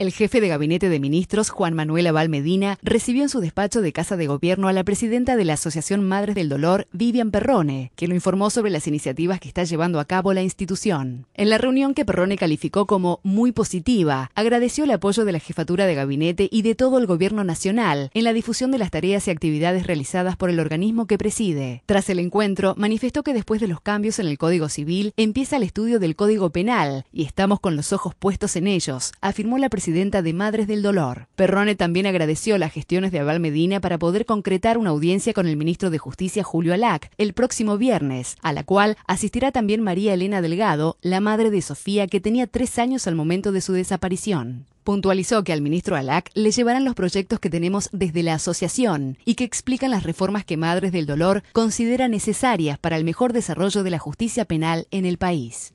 El jefe de gabinete de ministros, Juan Manuel Abal Medina, recibió en su despacho de Casa de Gobierno a la presidenta de la Asociación Madres del Dolor, Vivian Perrone, que lo informó sobre las iniciativas que está llevando a cabo la institución. En la reunión que Perrone calificó como muy positiva, agradeció el apoyo de la jefatura de gabinete y de todo el gobierno nacional en la difusión de las tareas y actividades realizadas por el organismo que preside. Tras el encuentro, manifestó que después de los cambios en el Código Civil, empieza el estudio del Código Penal y estamos con los ojos puestos en ellos, afirmó la presidenta de Madres del Dolor. Perrone también agradeció las gestiones de Aval Medina para poder concretar una audiencia con el ministro de Justicia Julio Alac el próximo viernes, a la cual asistirá también María Elena Delgado, la madre de Sofía, que tenía tres años al momento de su desaparición puntualizó que al ministro Alac le llevarán los proyectos que tenemos desde la asociación y que explican las reformas que Madres del Dolor considera necesarias para el mejor desarrollo de la justicia penal en el país.